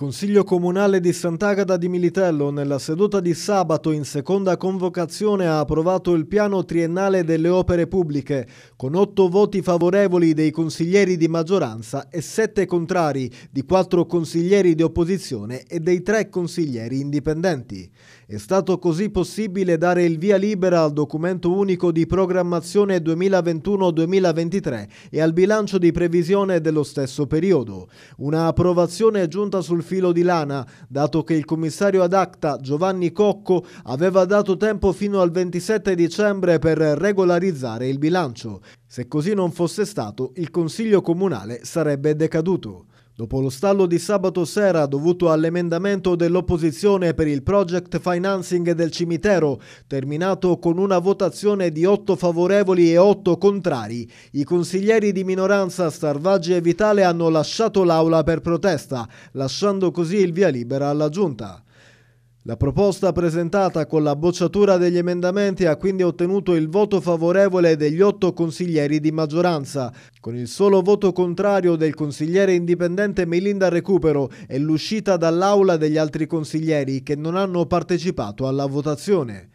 Consiglio Comunale di Sant'Agata di Militello nella seduta di sabato in seconda convocazione ha approvato il piano triennale delle opere pubbliche con otto voti favorevoli dei consiglieri di maggioranza e sette contrari di quattro consiglieri di opposizione e dei tre consiglieri indipendenti. È stato così possibile dare il via libera al documento unico di programmazione 2021-2023 e al bilancio di previsione dello stesso periodo. Una approvazione è giunta sul filo di lana, dato che il commissario ad acta Giovanni Cocco aveva dato tempo fino al 27 dicembre per regolarizzare il bilancio. Se così non fosse stato, il Consiglio Comunale sarebbe decaduto. Dopo lo stallo di sabato sera dovuto all'emendamento dell'opposizione per il project financing del cimitero, terminato con una votazione di 8 favorevoli e 8 contrari, i consiglieri di minoranza Starvaggi e Vitale hanno lasciato l'aula per protesta, lasciando così il via libera alla giunta. La proposta presentata con la bocciatura degli emendamenti ha quindi ottenuto il voto favorevole degli otto consiglieri di maggioranza, con il solo voto contrario del consigliere indipendente Melinda Recupero e l'uscita dall'aula degli altri consiglieri che non hanno partecipato alla votazione.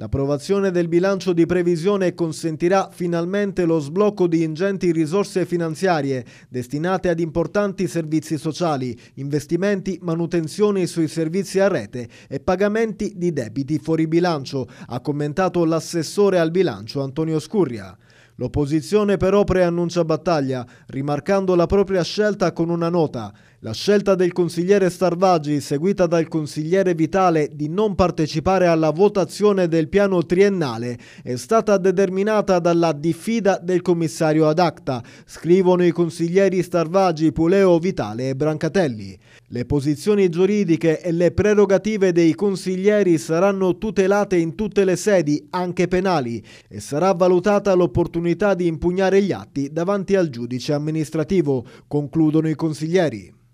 L'approvazione del bilancio di previsione consentirà finalmente lo sblocco di ingenti risorse finanziarie destinate ad importanti servizi sociali, investimenti, manutenzioni sui servizi a rete e pagamenti di debiti fuori bilancio, ha commentato l'assessore al bilancio Antonio Scurria. L'opposizione però preannuncia battaglia, rimarcando la propria scelta con una nota. La scelta del consigliere Starvaggi, seguita dal consigliere Vitale, di non partecipare alla votazione del piano triennale è stata determinata dalla diffida del commissario ad acta, scrivono i consiglieri Starvaggi, Puleo, Vitale e Brancatelli. Le posizioni giuridiche e le prerogative dei consiglieri saranno tutelate in tutte le sedi, anche penali, e sarà valutata l'opportunità di impugnare gli atti davanti al giudice amministrativo, concludono i consiglieri.